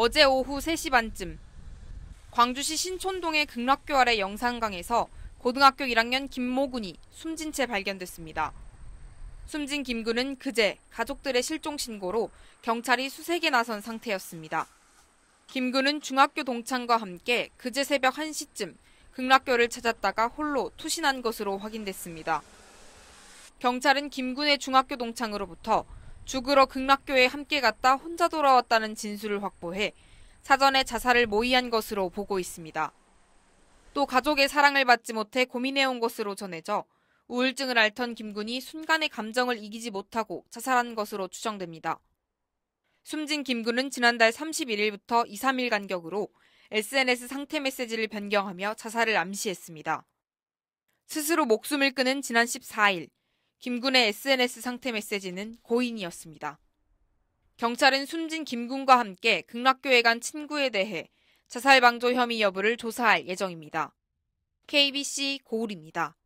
어제 오후 3시 반쯤 광주시 신촌동의 극락교 아래 영산강에서 고등학교 1학년 김모 군이 숨진 채 발견됐습니다. 숨진 김 군은 그제 가족들의 실종 신고로 경찰이 수색에 나선 상태였습니다. 김 군은 중학교 동창과 함께 그제 새벽 1시쯤 극락교를 찾았다가 홀로 투신한 것으로 확인됐습니다. 경찰은 김 군의 중학교 동창으로부터 죽으러 극락교에 함께 갔다 혼자 돌아왔다는 진술을 확보해 사전에 자살을 모의한 것으로 보고 있습니다. 또 가족의 사랑을 받지 못해 고민해온 것으로 전해져 우울증을 앓던 김군이 순간의 감정을 이기지 못하고 자살한 것으로 추정됩니다. 숨진 김군은 지난달 31일부터 2, 3일 간격으로 SNS 상태 메시지를 변경하며 자살을 암시했습니다. 스스로 목숨을 끊은 지난 14일 김군의 SNS 상태 메시지는 고인이었습니다. 경찰은 숨진 김군과 함께 극락교회 간 친구에 대해 자살방조 혐의 여부를 조사할 예정입니다. KBC 고울입니다.